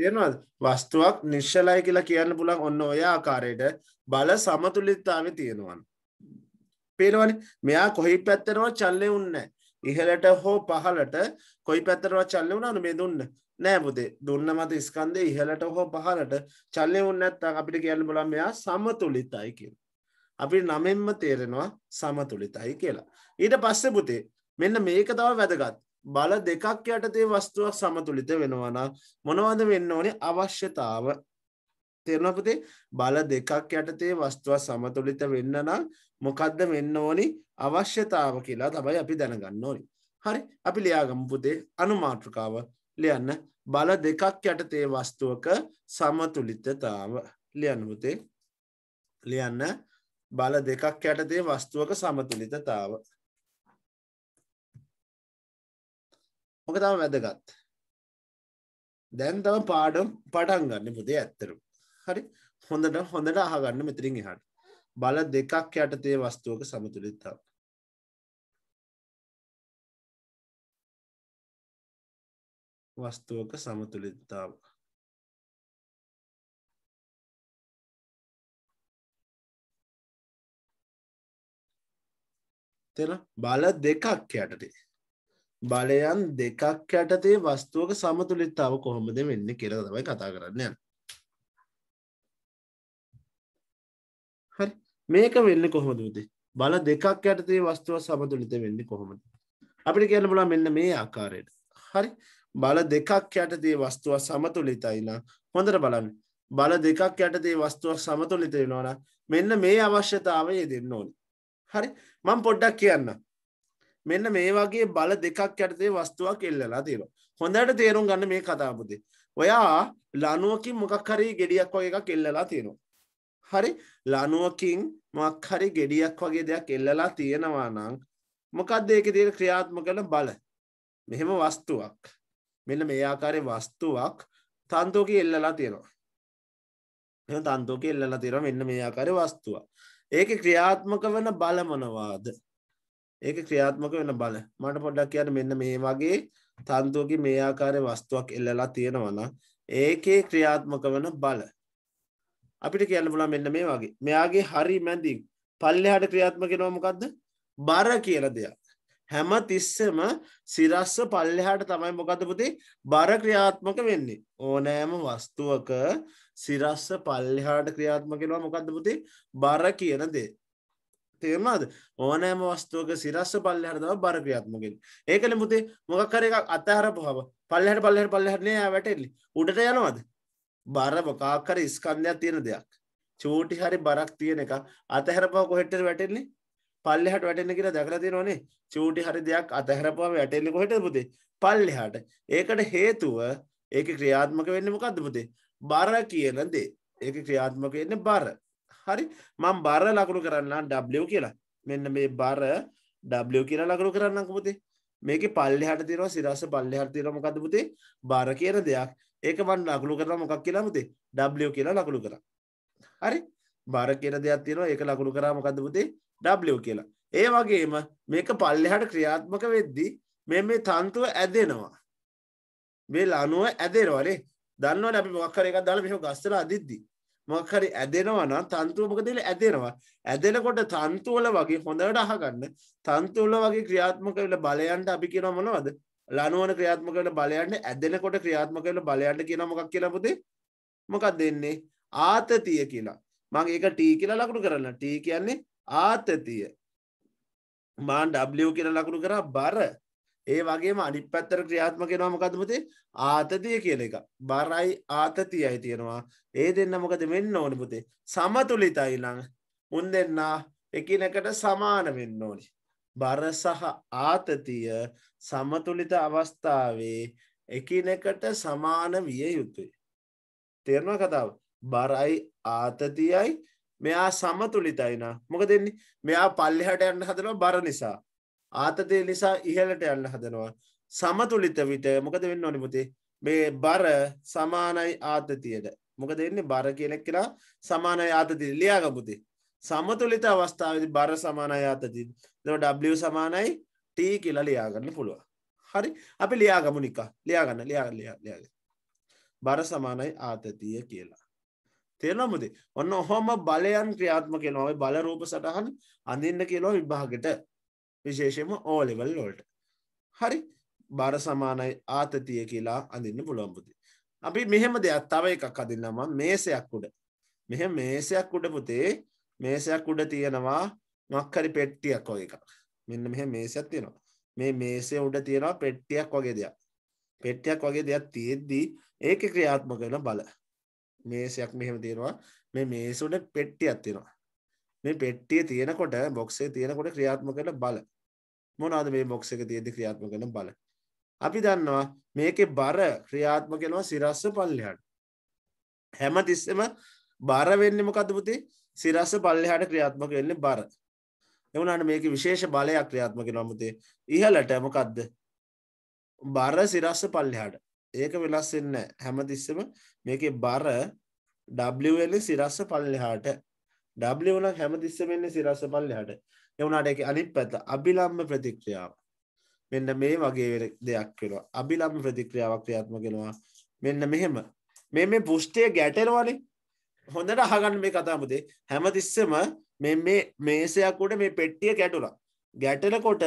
තේරෙනවද වස්තුවක් නිශ්චලයි කියලා කියන්න පුළුවන් ඔන්න ඔය ආකාරයට බල සමතුලිතතාවය තියෙනවන් පේනවනේ මෙයා කොහි පැත්තනවා චල්ලේ උන්නේ ඉහළට හෝ පහළට කොයි පැත්තනවා චල්ලේ වුණාද මේ දුන්න නෑ පුතේ දුන්න මත ස්කන්ධය ඉහළට හෝ පහළට චල්ලේ උන්නේ නැත්නම් අපිට කියන්න පුළුවන් මෙයා සමතුලිතයි කියලා අපි නමෙන්ම තේරෙනවා සමතුලිතයි කියලා ඊට පස්සේ පුතේ මෙන්න මේක තව වැදගත් බල දෙකක් යටතේ වස්තුවක් සමතුලිත වෙනවන මොනවද වෙන්න ඕනේ අවශ්‍යතාව තෙරනපතේ බල දෙකක් යටතේ වස්තුව සමතුලිත වෙන්න නම් මොකක්ද වෙන්න ඕනි අවශ්‍යතාව කියලා තමයි අපි දැනගන්න ඕනි හරි අපි ලියාගම පුතේ අනුමාතෘකාව ලියන්න බල දෙකක් යටතේ වස්තුවක සමතුලිතතාව ලියන්න පුතේ ලියන්න බල දෙකක් යටතේ වස්තුවක සමතුලිතතාව ඕක තම වැදගත් දැන් තම පාඩම් පටන් ගන්න පුතේ ඇත්තරු හරි හොඳට හොඳට අහගන්න මෙතරින් එහට බල දෙකක් යටතේ වස්තුවක සමතුලිත්තා වස්තුවක සමතුලිත්තාව තෙන බල දෙකක් යටටේ බලයන් දෙකක් යටතේ වස්තුවක සමතුලිත්තාව කොහොමද වෙන්න කියලා තමයි කතා කරන්න යන. හරි මේක වෙන්න කොහොමද උදේ? බල දෙකක් යටතේ වස්තුව සමතුලිත වෙන්නේ කොහොමද? අපිට කියන්න පුළුවන් මෙන්න මේ ආකාරයට. හරි බල දෙකක් යටතේ වස්තුව සමතුලිතයි නම් හොඳට බලන්න. බල දෙකක් යටතේ වස්තුවක් සමතුලිත වෙනවා නම් මෙන්න මේ අවශ්‍යතාවය දෙන්න ඕනේ. හරි මම පොඩ්ඩක් කියන්නම්. මෙන්න මේ වගේ බල දෙකක් යටතේ වස්තුවක් එල්ලලා තියෙනවා. හොඳට තේරුම් ගන්න මේ කතාපුතේ. ඔයා ලනුවකින් මොකක් හරි ගෙඩියක් වගේ එකක් එල්ලලා තියෙනවා. හරි ලනුවකින් මොක් හරි ගෙඩියක් වගේ දෙයක් එල්ලලා තියෙනවා නම් මොකක්ද ඒක තියෙන ක්‍රියාත්මක කරන බල. මෙහෙම වස්තුවක්. මෙන්න මේ ආකාරයේ වස්තුවක් තන්තෝකෙ එල්ලලා තියෙනවා. එහෙනම් තන්තෝකෙ එල්ලලා තියෙනවා මෙන්න මේ ආකාරයේ වස්තුවක්. ඒකේ ක්‍රියාත්මක වෙන බල මොනවාද? ඒක ක්‍රියාත්මක වෙන බල මට පොඩ්ඩක් කියන්න මෙන්න මේ වගේ තන්තුවකි මේ ආකාරය වස්තුවක් එල්ලලා තියෙනවන ඒකේ ක්‍රියාත්මක වන බල අපිට කියන්න පුලා මෙන්න මේ වගේ මෙයාගේ හරි මැඳින් පල්ලෙ හට ක්‍රියාත්මක නොමකක්ද බර කියල දෙයක් හැම තිස්සම සිරස්ස පල්ලෙහාට තමයි මොකද පුති බර ක්‍රියාත්මක වෙන්නේ ඕනෑම වස්තුවක සිරස්ස පල්ලෙහාට ක්‍රියාත්මකෙනවා මොකක්ද පුති බර කියන දේ තේරනාද ඕනෑම වස්තුවක සිරස්ස පල්ලහරදව බරක්‍රියාත්මකින් ඒකල මුතේ මොකක්කර එකක් අතහර පහම පල්ලහට පල්ලහට පල්ලහරනය වැටෙල්ලි උඩට යනවාද බර මොකාකර ඉස්කන්ධයක් තියෙන දෙයක් චූටි හරි බරක් තියෙන එක අතහැරපා කොහෙටට වැටෙන්නේ පල්ලෙහට වැටෙන කියලා දැකලා තියෙනවනේ චූටි හරි දෙයක් අතහැරපාව වැටෙන්නේ කොහෙට පුතේ පල්ලෙහාට ඒකට හේතුව ඒක ක්‍රියාත්මක වෙන්නේ මොකද්ද පුතේ බර කියන දේ ඒක ක්‍රියාත්මක වෙන්නේ බර හරි මං බර ලකුණු කරන්න ඩ්ලෝ කියලා මෙන්න මේ බර ඩ්ලෝ කියලා ලකුණු කරන්න පුතේ මේක පල්ලි හට තිරව සිරස පල්ලි හටතිරම කදපුතේ බාර කියන දෙයක් ඒක වන් ලකුණු කරන මොකක් කියලාමතේ ඩ්ලෝ කියලා ලකුණු කර හරි බාර කියන දෙයක් තියෙනවා ඒක ලකුණු කරාම කදපුතේ ඩ්ලෝ කියලා ඒ වගේම මේක පල්ලෙහට ක්‍රියාත්මක වෙද්දී මෙ මේ තන්තුව ඇදෙනවා මේ ලනුව ඇදෙනවලේ දන්නවල අපි මොක්කර එකක් දාලා මෙහෙම ගස්සලා අදිද්දි මොකක් හරි ඇදෙනවා නම් තන්තුව මොකද කියලා ඇදෙනවා. ඇදෙනකොට තන්තු වල වගේ හොඳට අහගන්න තන්තු වල වගේ ක්‍රියාත්මක වෙලා බලයන්ට අපි කියනවා මොනවද? ලනුවන ක්‍රියාත්මක වෙලා බලයන්ට ඇදෙනකොට ක්‍රියාත්මක වෙලා බලයන්ට කියනවා මොකක් කියලා පුතේ? මොකක්ද දෙන්නේ? ආතතිය කියලා. මම ඒක T කියලා ලකුණු කරන්න. T කියන්නේ ආතතිය. මා W කියලා ලකුණු කරා බර ඒ වගේම අනිත් පැත්තර ක්‍රියාත්මක වෙනවා මොකද පුතේ ආතතිය කියන එක. බරයි ආතතියයි තියෙනවා. ඒ දෙන්න මොකද වෙන්න ඕනි පුතේ? සමතුලිතයි නම් උන් දෙන්නා එකිනෙකට සමාන වෙන්න ඕනි. බර සහ ආතතිය සමතුලිත අවස්ථාවේ එකිනෙකට සමාන විය යුතුයි. තේරෙනවා කතාව? බරයි ආතතියයි මෙයා සමතුලිතයින මොක දෙන්නේ මෙයා පල්ලිහට යන්න හදනවා බර නිසා ආතතිය නිසා ඉහලට යන්න හදනවා සමතුලිත විට මොකද වෙන්න ඕනිපුති මේ බර සමානයි ආතතියට මොක දෙන්නේ බර කියලෙක් කියලා සමානය ආතති ලියාගපුති සමතුලිත අවස්ථාවද බර සමානය ආතති ඩ සමානයි ට කියලා ලියාගන්න පුළුව හරි අපි ලියාගමු නිකා ලියාගන්න ලියාග ලියාග බර සමානයි ආතතිය කියලා තේරනමුදේ ඔන්න ඔහොම බලයන් ක්‍රියාත්ම කෙනොවයි බලරූප සටහන් අඳන්න කියලෝ විභාගට විශේෂයම ඕලෙවල් ලෝල්ට හරි බර සමානයි ආතතිය කියලා අඳන්න පුළොම්පුති අපි මෙහෙම දෙයක් තව එකක් අදින්නම මේසයක් උඩ මෙහ මේසයක් උඩ පුතේ මේසයක් උඩ තියෙනවා මක්කරි පෙට්ටියක් වගේ එකක් මෙන්න මෙහ මේසයක් තියෙනවා මේ මේසය උඩ තියෙනවා පෙට්ටියක් වගේ දෙයක් පෙට්ටියක් වගේ දෙයක් තියෙද්දී ඒක ක්‍රියාත්මක වෙන බල මේසයක් මෙහෙම තියෙනවා මේ මේසුඩ පෙට්ටියක් තියෙනවා මේ පෙට්ටිය තියෙනකොට බොක්සේ තියෙනකොට ක්‍රියාත්ම කරන බල මොනවාද මේ බොක්ස එක තියෙදි ක්‍රියාත්ම කරන බල අපි දන්නවා මේකේ බර ක්‍රියාත්ම කරනවා සිරස්ස පල්ලෙහාට හැම තිස්සෙම බර වෙන්නේ මොකද්ද පුතේ සිරස්ස පල්ලෙහාට ක්‍රියාත්මක වෙන්නේ බර ඒ වුණාට මේකේ විශේෂ බලයක් ක්‍රියාත්මක වෙනවා පුතේ ඉහළට මොකද්ද බර සිරස්ස පල්ලෙහාට ඒක වෙනස් වෙන්නේ නැහැ හැම තිස්සෙම මේකේ බර W වලින් සිරස්ස පල්ලෙහාට W නම් හැමතිස්සෙම එන්නේ සිරස්ස පල්ලෙහාට. ඒ වුණාට ඒකේ අනිත් පැත්ත අභිලම්භ ප්‍රතික්‍රියාව. මෙන්න මේ වගේ දෙයක් වෙනවා. අභිලම්භ ප්‍රතික්‍රියාවක් ක්‍රියාත්මක වෙනවා. මෙන්න මෙහෙම. මේ මේ පුෂ්ඨය ගැටෙනවනේ. හොඳට අහගන්න මේ කතාව මුදේ. හැමතිස්සෙම මේ මේ මේසයක් උඩ මේ පෙට්ටිය ගැටුණා. ගැටෙනකොට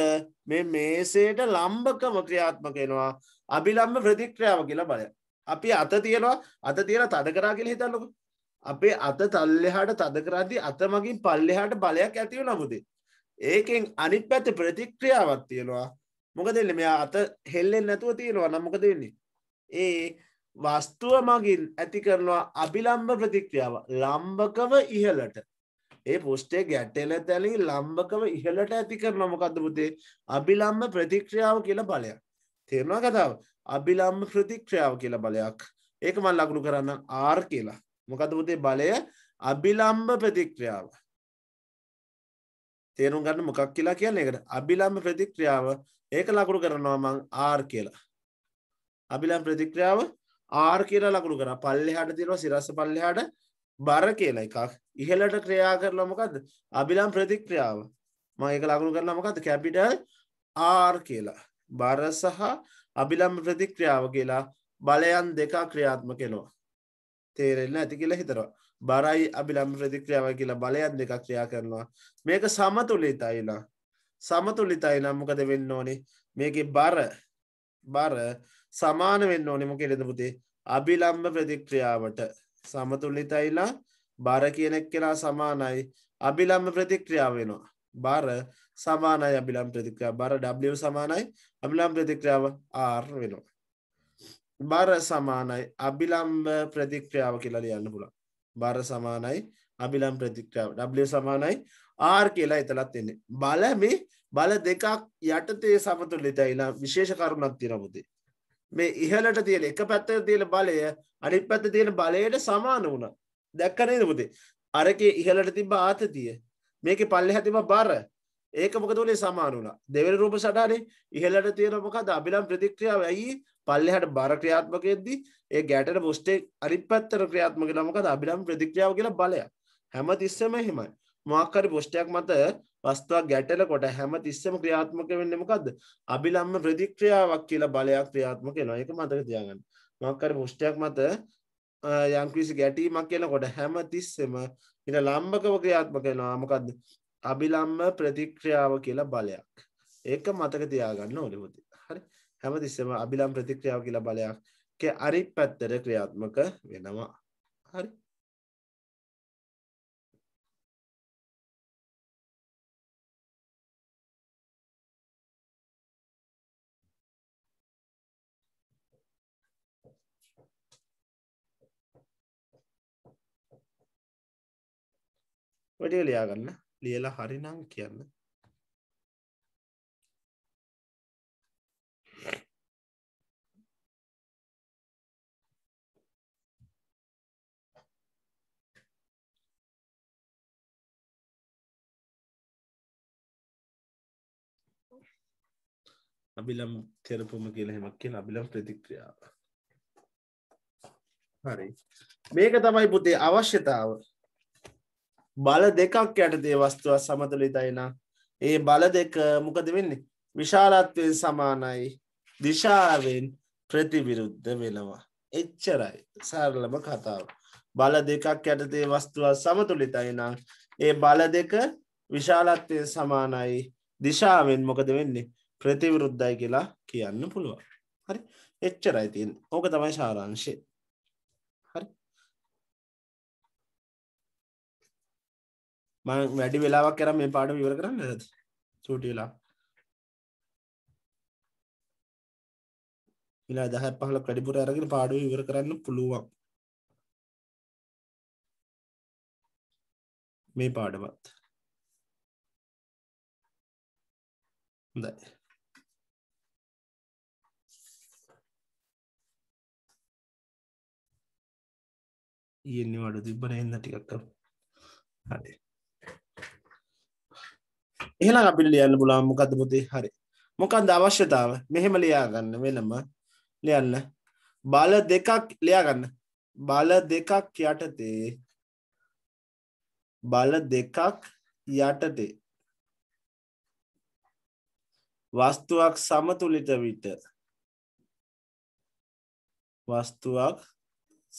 මේ මේසේට ලම්භකම ක්‍රියාත්මක වෙනවා. අභිලම්භ ප්‍රතික්‍රියාව කියලා බලන්න. අපි අත තියනවා අත තියලා තද කරා කියලා හිතන්නකෝ. අපේ අත තල්ලෙහාට තද කරද්දි අත මගින් පල්ලෙහාට බලයක් ඇතිව නමුදේ. ඒකෙන් අනිත් පැත්ත ප්‍රතික්‍රියාවක් තියෙනවා මොකද එල්ල මෙයා අත හෙල්ලෙන් නැතුව තියෙනවා නම් මොකද වෙන්නේ ඒ වස්තුව මගින් ඇති කරනවා අභිලම්භ ප්‍රතික්‍රියාව ලම්භකව ඉහලට ඒ පොස්ටේ ගැටෙල තැලින් ලම්භකව ඉහලට ඇති කරන මොකක්ද පුතේ අභිලම්භ ප්‍රතික්‍රියාව කියලා බලයක් තේරවා කතාව අභිලම්භ ප්‍රතික්‍රියාව කියලා බලයක් ඒක මල් ලකුණු කරන්න ආර් කියලා මොකද පුතේ බලය අභිලම්භ ප්‍රතික්‍රියාව තේරුම් ගන්න මොකක් කියලා කියන්නේ එකට අභිලම්භ ප්‍රතික්‍රියාව ඒක ලකුණු කරනවා මං R කියලා අභිලම්භ ප්‍රතික්‍රියාව R කියලා ලකුණු කරා පල්ලෙහාට තියෙනවා සිරස්ස පල්ලෙහාට බර කියලා එකක් ඉහළට ක්‍රියා කරලා මොකද්ද අභිලම්භ ප්‍රතික්‍රියාව මම ඒක ලකුණු කරලා මොකද්ද කැපිටල් R කියලා බර සහ අභිලම්භ ප්‍රතික්‍රියාව කියලා බලයන් දෙක ක්‍රියාත්මක වෙනවා තේරෙන්න ඇති කියලා හිතරවා බරයි අභිලම් ප්‍රතික්‍රියාව කියලා බලයන් දෙක ක්‍රියා කරනවා මේක සමතුලිතයිලා සමතුලිතයි නම්මකද වෙන්න ඕනේ මේක බර බර සමාන වෙන්න ඕනේ මොකෙලද පුතේ අභිලම්භ ප්‍රතික්‍රියාවට සමතුලිතයිලා බර කියනෙක් කියලා සමානයි අභිලම්භ ප්‍රතික්‍රියාව වෙනවා බර සමානයි අභිලම් ප්‍රතික්‍රියා බර W සමානයි අභිලම් ප්‍රතික්‍රියාව R වෙනවා බර සමානයි අභිලම්බ ප්‍රතික්‍රියාව කියලා ලියන්න පුළන් බර සමානයි අභිලම් ප්‍රතික්‍රියාව W සමානයි R කියලා එතලත් එන්නේ බල මේ බල දෙකක් යටතේ සමතුලිතයිලා විශේෂ කරුණක් තිරමුදේ මේ ඉහලට තියෙන එක පැත්ත තියෙන බලය අනිත් පැත්ත තියෙන බලයට සමාන වුණා දැක්කනේ පුතේ අරකේ ඉහලට තිබ්බ ආතතිය මේකේ පල්ලෙහා තිබ්බ බර ඒක මොකද වලේ සමාන වුණා. දෙවෙනි රූප සටහනේ ඉහළට තියෙන මොකද අභිලම් ප්‍රතික්‍රියාව ඇයි පල්ලෙහාට බර ක්‍රියාත්මකයේදී ඒ ගැටට මුෂ්ටේ අනිත් පැත්තට ක්‍රියාත්මක වෙනවා මොකද අභිලම් ප්‍රතික්‍රියාව කියලා බලයක්. හැම තිස්සෙම එහෙමයි. මොකක් හරි පුෂ්ටයක් මත වස්තුවක් ගැටෙනකොට හැම තිස්සෙම ක්‍රියාත්මක වෙන්නේ මොකද්ද? අභිලම්ම ප්‍රතික්‍රියාවක් කියලා බලයක් ක්‍රියාත්මක වෙනවා. ඒක මතක තියාගන්න. මොකක් හරි පුෂ්ටයක් මත යම් කිසි ගැටීමක් කියනකොට හැම තිස්සෙම ඊට ලම්බකව ක්‍රියාත්මක වෙනවා මොකද්ද අබිලම්ම ප්‍රතික්‍රියාව කියලා බලයක්. ඒක මතක තියාගන්න ඕනේ පුතේ. හරි. හැමතිස්සෙම අබිලම් ප්‍රතික්‍රියාව කියලා බලයක් කේ අරිත් පැත්තට ක්‍රියාත්මක වෙනවා. හරි. වැඩිය ලියා ගන්න. ලියලා හරිනම් කියන්න අබිලම් තෙරපුම කියල හෙමක් කිය අබිලම් ප්‍රතික්‍රියාව හරි මේක තමයි පුතේ අවශ්‍යතාව බල දෙකක් යටතේ වස්තුව සමතුලිතයිනා ඒ බල දෙක මොකද වෙන්නේ විශාලත්වයෙන් සමානයි දිශාවෙන් ප්‍රතිවිරුද්ධ වෙනවා එච්චරයි සරලම කතාව බල දෙකක් යටතේ වස්තුව සමතුලිතයිනා ඒ බල දෙක විශාලත්වයෙන් සමානයි දිශාවෙන් මොකද වෙන්නේ ප්‍රතිවිරුද්ධයි කියලා කියන්න පුළුවන් හරි එච්චරයි තියෙන් ඕක තමයි ශාරංශය මං වැඩි වෙලාවක් කරම් මේ පාඩම ඉවර කරන්න ඇද සූටියලා ඉලා දහ පහල වැඩිපුර අරගෙන පාඩුව ඉවර කරන්න පුළුවන් මේ පාඩමත් හොඳයි ඊන්නේ වඩු තිබ්බනේ එන්න ටිකක් හරි එහෙලා අපිට ලියන්න පුළා මොකද පුතේ හරි මොකක්ද අවශ්‍යතාව මෙහෙම ලියාගන්න වෙනම ලියන්න බල දෙකක් ලියාගන්න බල දෙකක් යටතේ බල දෙකක් යටතේ වස්තුවක් සමතුලිත විට වස්තුවක්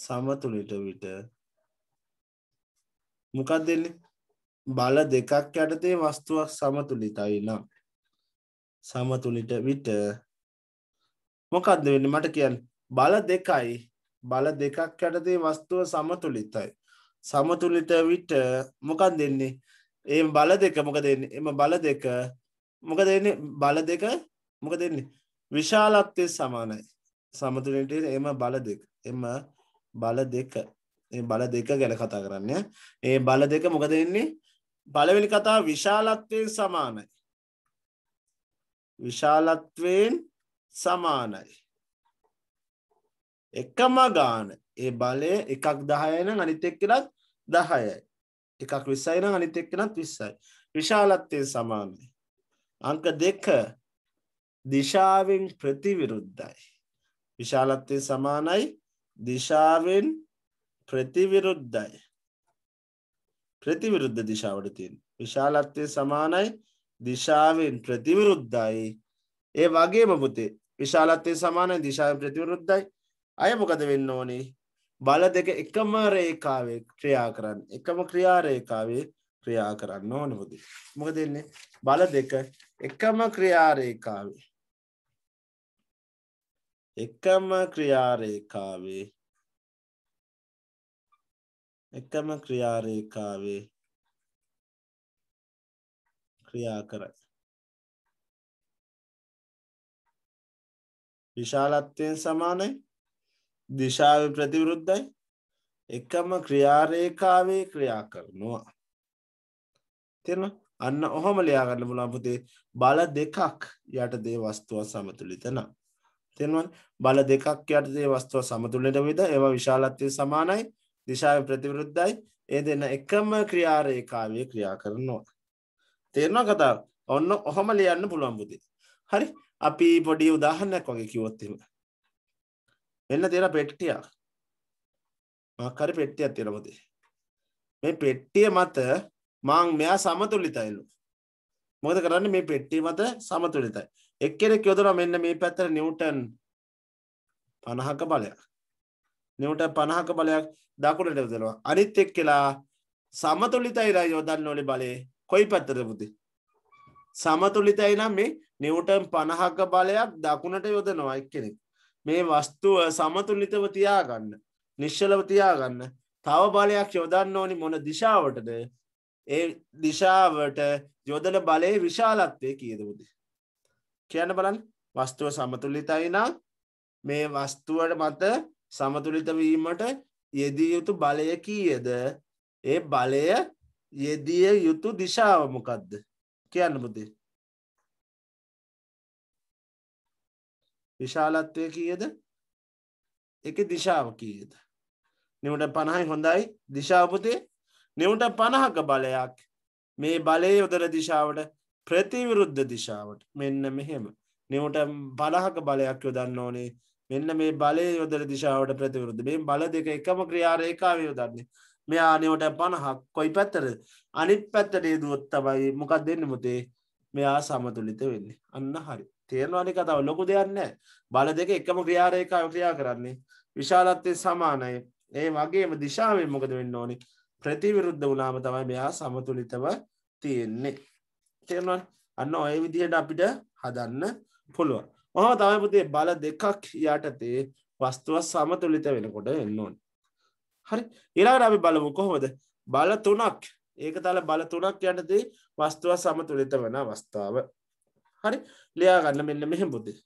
සමතුලිට විට මොකක් දෙන්නේ බල දෙකක් යටතේ වස්තුවක් සමතුලිතයි නම් සමතුලිට විට මොකක්ද වෙන්න මට කියන්න බල දෙකයි බල දෙකක් යටතේ වස්තුව සමතුලිතයි සමතුලිට විට මොකක් දෙන්නේ ඒ බල දෙක මොක දෙන්නේ එම බල දෙක මොක දෙන්නේ බල දෙක මොක දෙන්නේ විශාලත්වය සමානයි සමතුලිට එම බල දෙක එම බල දෙක ඒ බල දෙක ගැන කතා කරන්න ඒ බල දෙක මොක දෙන්නේ බලවෙනි කතාව විශාලත්වයෙන් සමානයි. විශාලත්වයෙන් සමානයි. එකම ගාන ඒ බලය එකක් දහයන අනිත එක්කෙනත් දහයයි. එකක් විස්සයින අනිත එක්කෙනත් විස්සයි. විශාලත්වයෙන් සමානයි. අංක දෙක දිශාවෙන් ප්‍රතිවිරුද්ධයි. විශාලත්වය සමානයි දිශාවෙන් ප්‍රතිවිරුද්ධයි. ප්‍රතිවිරුද්ධ දිශාවට තියෙන් විශාලත්වය සමානයි දිශාවෙන් ප්‍රතිවිරුද්ධයි ඒ වගේ මපුතේ විශාලත්වය සමානයි දිශාව ප්‍රතිවිරුද්ධයි අයමොකද වෙන්න ඕනේ බල දෙක එකම රේකාවේ ක්‍රියා කරන්න එකම ක්‍රියාරේකාවේ ක්‍රියා කරන්න ඕන පුදේ මොක දෙන්නේ බල දෙක එකම ක්‍රියාරේකාවේ එකම ක්‍රියාරේකාවේ එකම ක්‍රියාරේකාවේ ක්‍රියා කරයි. විශාලත්වයෙන් සමානයි දිශාව ප්‍රතිවරුද්ධයි එකම ක්‍රියාරේකාවේ ක්‍රියා කරනවා. තිෙන අන්න ඔහොම ලයාගන්න මුලාපුතේ බල දෙකක් යට දේ වස්තුව සමතුලිතන. තෙන්වන් බල දෙකක් යට දේ වස්තුව සමතුලට විද ඒව විශාලත්වය සමානයි දිශාව ප්‍රතිවරුද්ධයි ඒ දෙන්න එකම ක්‍රියාරේකාවය ක්‍රියා කරනවා. තේරවා කතාව ඔන්න ඔහොම ලියන්න පුළුවන් බුදේ. හරි අපි පොඩි උදාහන්නයක් වගේ කිවොත්තීම. මෙන්න තේර පෙට්ටිය මකරි පෙට්ටියක් තිරමති. මේ පෙට්ටිය මත මං මෙයා සමතුලිතයිලු. මොද කරන්න මේ පෙට්ටි මත සමතුලිතයි. එක්කෙනෙක් යොදර මෙන්න මේ පැත්තර නිවටන් පණහක බලයක්. නිවට පණහක බලයක් දකුණට යොදනවා අනිත් එක් කියලා සමතුලිතයිලා යොදන්න ඕනේ බලය කොයි පැත්තට පුති සමතුලිතයි නම් මේ නිවටම් පණහක බලයක් දකුණට යොදනවා එක්කෙනෙක් මේ වස්තුව සමතුලිතව තියාගන්න නිශ්චලව තියාගන්න තව බලයක් යොදන්න ඕනි මොන දිශාවටද ඒ දිශාවට යොදන බලය විශාලත්වය කියදබුදි. කියන්න බලන් වස්තුව සමතුලිතයිනා මේ වස්තුවට මත සමතුලිතවීමට යෙදිය යුතු බලය කීයද ඒ බලය යෙදිය යුතු දිශාවමොකක්ද කියන්න පුතේ විශාලත්වය කියද එක දිශාව කියද නිවට පණහයි හොඳයි දිශාපතේ නිවට පණහක බලයක් මේ බලය යොදර දිශාවට ප්‍රතිවිරුද්ධ දිශාවට මෙන්න මෙහෙම නිවට බලහක බලයක් යොදන්න ඕනේ මෙන්න මේ බලය යොදර දිශාවට ප්‍රතිවරුද්ධ මේ බල දෙක එකම ක්‍රියාරේකාව යොදන්නේ මේ ආනවට පණහක් කොයි පැත්තර අනිත් පැත්තරේ දුවොත් තබයි මොකක් දෙන්න මුතේ මෙයා සමතුලිත වෙන්නේ අන්න හරි තියෙනවානි කතාව ලොකු දෙයන්න බල දෙක එකම ක්‍රියාරේකාව ක්‍රියා කරන්නේ විශාලත්තය සමානය ඒ වගේම දිශාවෙන් මොකද වෙන්න ඕනි ප්‍රතිවිරුද්ධ වනාම තමයි මෙයා සමතුලිතව තියෙන්නේ තේරවා අන්න ඔය විදිහට අපිට හදන්න පුළුවන් මහා දායපතේ බල දෙකක් යටතේ වස්තුව සමතුලිත වෙනකොට එන්න ඕන. හරි ඒලාට අපි බලමු කොහොමද බල තුනක් ඒක තල බල තුනක් යටතේ වස්තුව සමතුලිත වන අවස්ථාව. හරි ලියාගන්න මෙන්න මෙහෙම බුද්ධ.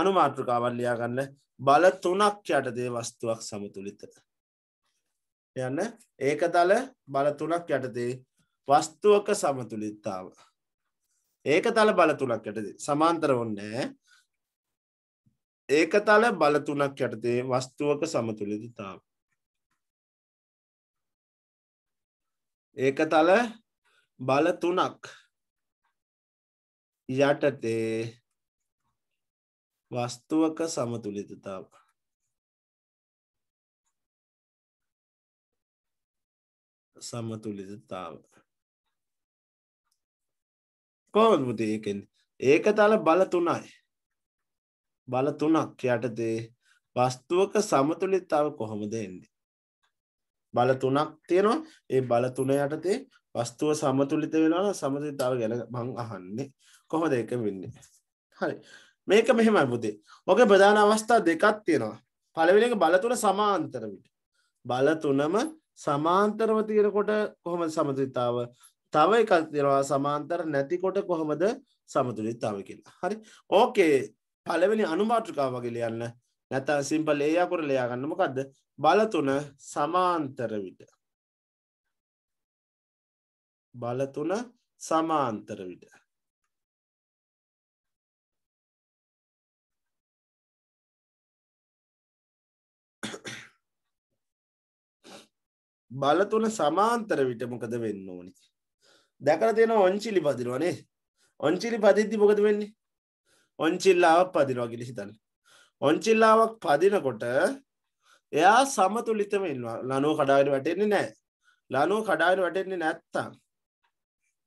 අනුමාතෘකාවන් ලියාගන්න බල තුනක් යටතේ වස්තුවක් සමතුලිත. යන්න ඒක තල බල තුනක් යටතේ වස්තුවක සමතුලිත්තාව. ඒක තල බල තුනක් යටතේ සමාන්තර ඔන්නෑ ඒක තල බල තුනක් යටතේ වස්තුවක සමතුලිතතාව ඒක තල බල තුනක් යටතේ වස්තුවක සමතුලිතතාව සමතුලිතතාව කොහොමද ඒකෙන් ඒක තල බල තුනයි බල තුනක් යටතේ වස්තුවක සමතුලිතාව කොහොමද එන්නේ බල තුනක් තියෙනවා ඒ බල තුන යටතේ වස්තුව සමතුලිත වෙනවා සමතුලිතාව ගැන මං අහන්නේ කොහොමද ඒක වෙන්නේ හරි මේක මෙහෙමයි පුතේ ඔගේ ප්‍රධාන අවස්ථා දෙකක් තියෙනවා පළවෙනි එක බල තුන සමාන්තර විට බල තුනම සමාන්තරව තියෙනකොට කොහොමද සමතුලිතාව තව එකක් දෙනවා සමාන්තර නැතිකොට කොහොමද සමතුලිත් තව කියලා හරි ඕකේ පලවෙනි අනුමාටෘකා වගේ ලියන්න නැත සිම්පල් ඒයකුර ලයාගන්න මොකක්ද බලතුන සමාන්තර විට බලතුන සමාන්තර විට බලතුන සමාන්තර විට මොකද වෙන්න ඕනි දැකර තියෙන ඔංචිලි පදිරුවනේ ඔංචිලි පදිද්දි මොකද වෙන්නේ ඔංචිල්ලාවක් පදිනවා ගිලි හිතන්න ඔංචිල්ලාවක් පදිනකොට එයා සමතුලිතම ඉන්නවා ලනුව කඩාගෙන වැටෙන්නේ නෑ ලනුව කඩාගෙන වැටෙන්නේ නැත්තම්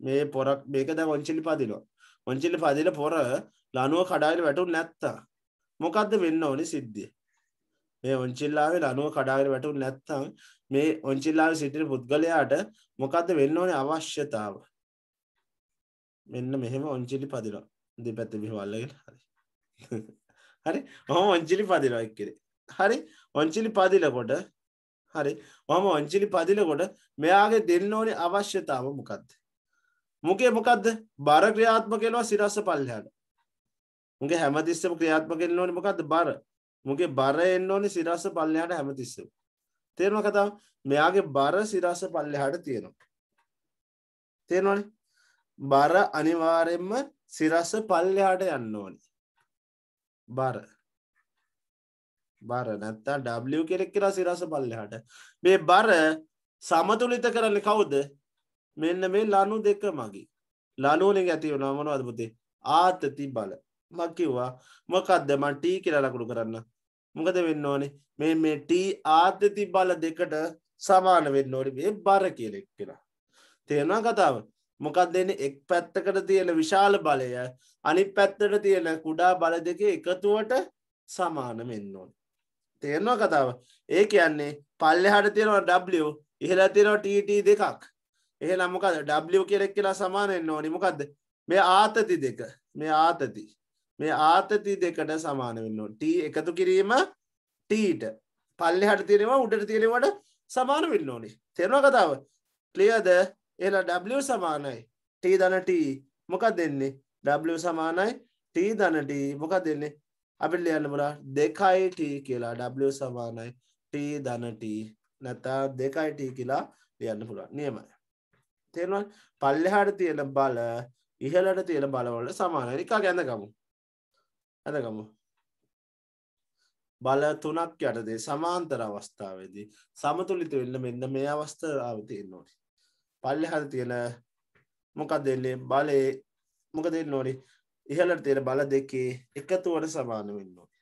මේ පොරක් මේක දැ ඔංචිලි පදිනවා ඔංචිලි පදිල පොර ලනුව කඩාගෙන වැටුන් නැත්තා මොකක්ද වෙන්න ඕනි සිද්ධිය මේ ඔංචිල්ලාවේ ලනුව කඩාගෙන වැටුන් නැත්තං මේ ඔංචිල්ලාව සිටින පුද්ගලයාට මොකක්ද වෙන්න ඕනේ අවශ්‍යතාව මෙන්න මෙහෙම ඔංචිලි පදිරෝ දෙපැත්ත බිහිවල්ලගෙන හරි හරි ඔහම ඔංචිලි පදිරෝ එක්කෙරේ හරි ඔංචිලි පදිලකොට හරි මම ඔංචිලි පදිලකොට මෙයාගේ දෙන්න ඕනේ අවශ්‍යතාව මොකක්ද මොකේ මොකක්ද බර ක්‍රියාත්ම කෙනවා සිරස්ස පල්ලයාට මුගේ හැමතිස්සම ක්‍රියාත්ම කෙන්න ඕනේ මොකක්ද බර මුගේ බර එන්න ඕනේ සිරස්ස පල්ලයාට හැමතිස්සම තේරම කතාව මෙයාගේ බර සිරස පල්ලෙහට තියෙනවා තියෙනවන බර අනිවාරෙන්ම සිරස පල්ලෙහාට යන්න ඕනි බර බර නැත්තා ඩ කෙරෙක් කියලා සිරස පල්ලෙහට මේ බර සමතුලිත කරන්න කවුද මෙන්න මේ ලනු දෙක මගේ ලනුවලින් ඇතිව නමනවද පුතේ ආතති බල මකිව්වා මොකක්ද මන් ටී කියලා ලකුණු කරන්න මොකද වෙන්න ඕනේ මේ මේ ට ආර්ථති බල දෙකට සමාන වෙන්න ඕනි මේ බර කියලෙක් කෙන තියෙනවා කතාව මොකක් දෙන එක් පැත්තකට තියෙන විශාල බලය අනි පැත්තට තියෙන කුඩා බල දෙක එකතුවට සමාන වෙන්න ඕන තියෙනවා කතාව ඒ කියන්නේ පල්ලෙ හට තියෙනවා ඩ ඉහල තියෙනවා ටට දෙකක් එහ නම්මකද ඩ කෙනෙක් කියලා සමානන්න ඕනිමකක්ද මේ ආතති දෙක මේ ආතති මේ ආතති දෙකට සමාන වෙන්න ට එකතු කිරීම ටීට පල්ලෙ හට තිරෙනවා උඩට තිරෙනවට සමාන වෙන්න ඕනි තෙරවා කතාව ක්ලියද එලා ඩ සමානයි ට දනට මොකක් දෙන්නේ ඩ සමානයි ට දනට මොකක් දෙන්නේ අපි ලියන්න පුරා දෙකයිට කියලා ඩ සමානයි ට දනට නැතා දෙකයිට කියලා ලියන්න පුළුවන් නියමයි තේරවා පල්ලෙ හට තියෙන බල ඉහලට තියෙන බලවල සමානයි එකා ගැඳ ගමු ඇදගමු බල තුනක් යටදේ සමාන්තර අවස්ථාවේදී සමතුලිත වෙන්න මෙන්න මේ අවස්ථාව තියෙන් නොට පල්ලෙ හර තියෙන මොකක් දෙන්නේ බලේ මොක දෙන්න නොරි ඉහලට තියෙන බල දෙකේ එකතුවට සමාන වෙන්න ඕට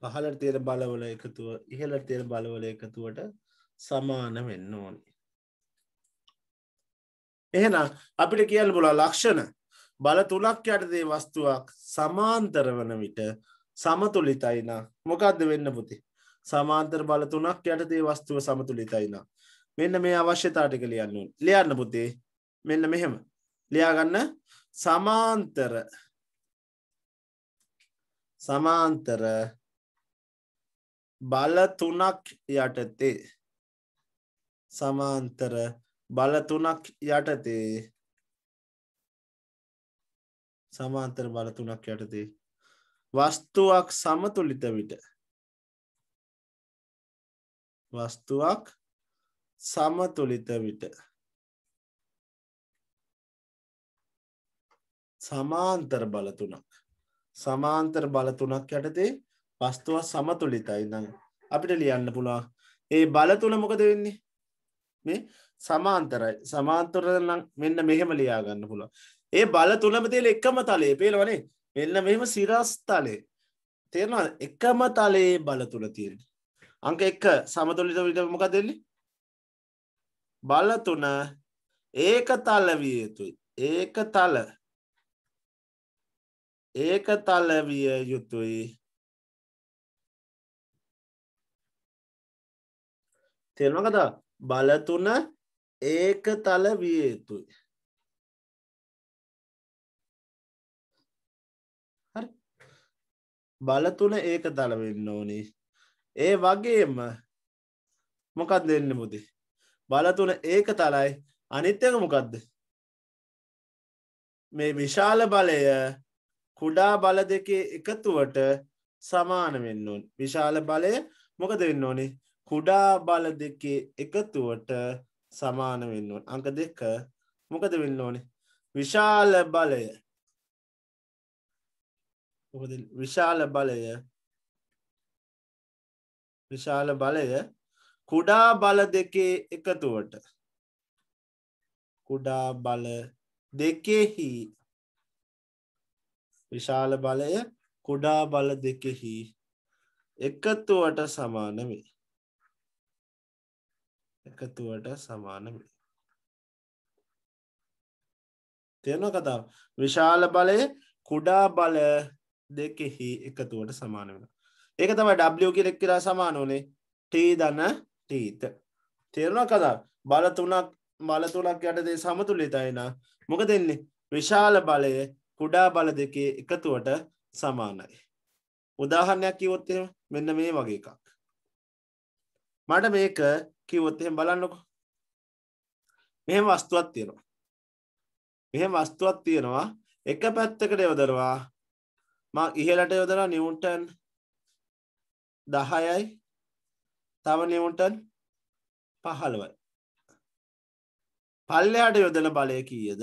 පහලට තියෙන බලවල එකතුව ඉහලට තියෙන බලවල එකතුවට සමාන වෙන්න ඕනේ. එහෙනම් අපිට කියන්න පුළුවන් ලක්ෂණ බල තුනක් යටතේ වස්තුවක් සමාන්තර වන විට සමතුලිතයි නම් මොකද්ද වෙන්න පුතේ? සමාන්තර බල තුනක් යටතේ වස්තුව සමතුලිතයි නම් මෙන්න මේ අවශ්‍යතා ටික ලියන්න ඕනේ. ලියන්න පුතේ. මෙන්න මෙහෙම. ලියා ගන්න සමාන්තර සමාන්තර බල තුනක් යටතේ සමාන්තර බල තුනක් යටතේ සමාන්තර බල තුනක් යටතේ වස්තුවක් සමතුලිත විට වස්තුවක් සමතුලිත විට සමාන්තර බල තුනක් සමාන්තර බල තුනක් යටතේ වස්තුව සමතුලිතයි දඟ අපිට ලියන්න පුළුවන් ඒ බල තුළ මොකද වෙන්නේ මේ සමාන්තරයි සමාන්තරනම් මෙන්න මෙහෙම ලියාගන්න පුළුව ඒ බල තුළම තිේල එකම තලේ පේලවනේ මෙන්න මෙහෙම සිරස් තලේ තේරවා එකම තලයේ බල තුළ තියෙන අංක එක සමතුලිත විට මොක දෙන්නේ බල තුන ඒක තල විය යුතුයි ඒක තල ඒක තල විය යුතුයි තියෙනවා කතා බලතුන ඒක තල විය යුතුයි හරි බලතුන ඒක තල වෙන්න ඕනේ ඒ වගේම මොකක් දෙන්න මුදේ බලතුන ඒක තලයි අනිත්‍යක මොකක්ද මේ විශාල බලය කුඩා බල දෙකේ එකතුවට සමාන වෙන්න ඕන් විශාල බලය මොකද වෙන්න ඕනේ කුඩා බල දෙකේ එකතුවට සමාන වෙන්නුවන් අංක දෙක මොකද වෙන්න ඕනේ විශාල බලය විශාල බලය විශාල බලය කුඩා බල දෙකේ එකතුවට කුඩා බල දෙකෙහි විශාල බලය කුඩා බල දෙකෙහි එකතුවට සමාන වේ එකතුවට සමාන වේ. තියෙන කතාව විශාල බලය කුඩා බල දෙකෙහි එකතුවට සමාන වෙන. ඒක තමයි W කෙනෙක් කියලා සමාන වනේ T දන Tීත. තේරුණා කතාව බල තුනක් බල තුනක් යටතේ සමතුලිතයි නා මොක දෙන්නේ විශාල බලය කුඩා බල දෙකේ එකතුවට සමානයි. උදාහරණයක් කිවොත් මෙන්න මේ වගේ එකක්. මට මේක කිව්වොත් එහෙම බලන්නකො මෙහෙම වස්තුවක් තියෙනවා මෙහෙම වස්තුවක් තියෙනවා එක පැත්තකට යොදනවා මං ඉහළට යොදනවා නිව්ටන් 10යි තව නිව්ටන් 15යි පල්ලෙහාට යොදන බලය කීයද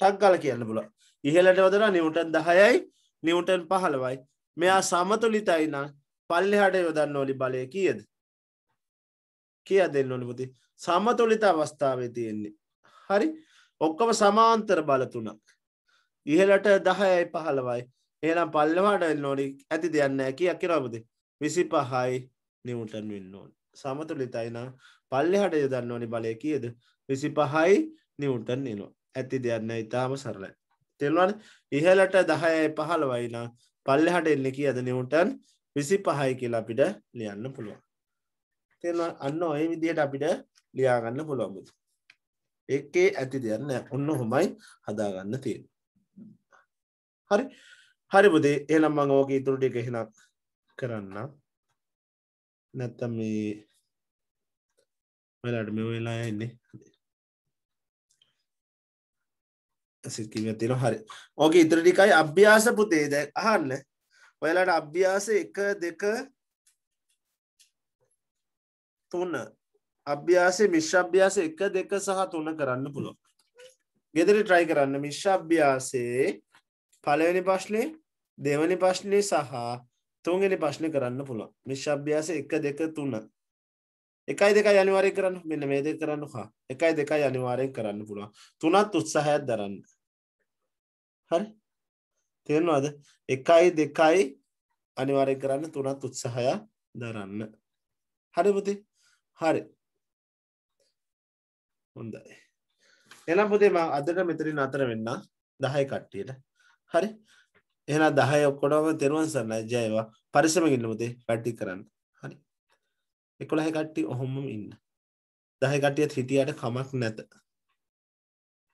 ටක් ගාලා කියන්න පුළුවන් ඉහළට යොදනවා නිව්ටන් 10යි නිව්ටන් 15යි මෙයා සමතුලිතයි නම් පල්ලෙහාට යොදන්න ඕනි බලය කීයද 0.5 කිය දෙන්න ඕනිපති සමතුලිත අවස්ථාවේ තියෙන්නේ. හරි ඔක්කම සමාන්තර බලතුනක්. ඉහලට දහයයි පහළවයි ඒනම් පල්ලවාට නොනි ඇති දෙයන්න ඇකි අකිරබදේ විසි පහයි නිවටන් වෙන්න ඕන. සමතුලිතයිනා පල්ලෙහට යොදන්න ඕනි බලය කියද විසි පහයි නිවටන් නිනවා ඇති දෙයන්න ඉතාම සරලයි. තෙල්වන් ඉහලට දහයයි පහළවයිනා පල්ලෙහට එන්න කියද නිවටන් විසි පහයි කියලා අපිට ලියන්න පුළුවන්. තේරෙනවා අන්න ওই විදිහට අපිට ලියා ගන්න පුළුවන් බුදු. ඒකේ ඇති දෙයක් නෑ. ඔන්න ඔහොමයි හදා ගන්න තියෙන්නේ. හරි. හරි බුදේ. එහෙනම් මම ඕකේ ඉතුරු ටික එහෙනම් කරන්න. නැත්තම් මේ වෙලාවට මේ වෙලාව එන්නේ. සිකිය තියෙනවා හරි. ඕකේ ඉතුරු ටිකයි අභ්‍යාස පුතේ දැන් අහන්න. ඔයාලට අභ්‍යාස 1 2 තුන අභ්‍යාසේ මිශ්්‍යභ්‍යාස එක දෙක සහ තුන කරන්න පුළො ගෙදරි ට්‍රයි කරන්න මිශ්්‍යභ්‍යාසේ පලවෙනි පශ්නය දෙවනි පශ්නය සහ තුන්ගනි පශ්නය කරන්න පුළුව මිශ්්‍යභ්‍යාස එක දෙක තුන එකයි දෙක අනිවාරය කරන්න මෙන්න මේ දෙ කරන්න හා එකයි දෙක අනිවාරයෙන් කරන්න පුළුව තුනත් උත්සාහයක් දරන්න හරි තියෙනවාද එකයි දෙකයි අනිවාරය කරන්න තුනත් උත්සාහයක් දරන්න හරිපති හරි හොඳයි එනම් පුතේ මං අදට මෙතරින් අතර වෙන්න දහයි කට්ටියට හරි එහෙන දහය ඔක්කොටම තෙරුවන් සරණ ජයවා පරිසමගින්න මුතේ පැට්ටි කරන්න හරි එකොළහි කට්ටි ඔහොම ඉන්න දහයි කට්ටියත් හිටියට කමක් නැත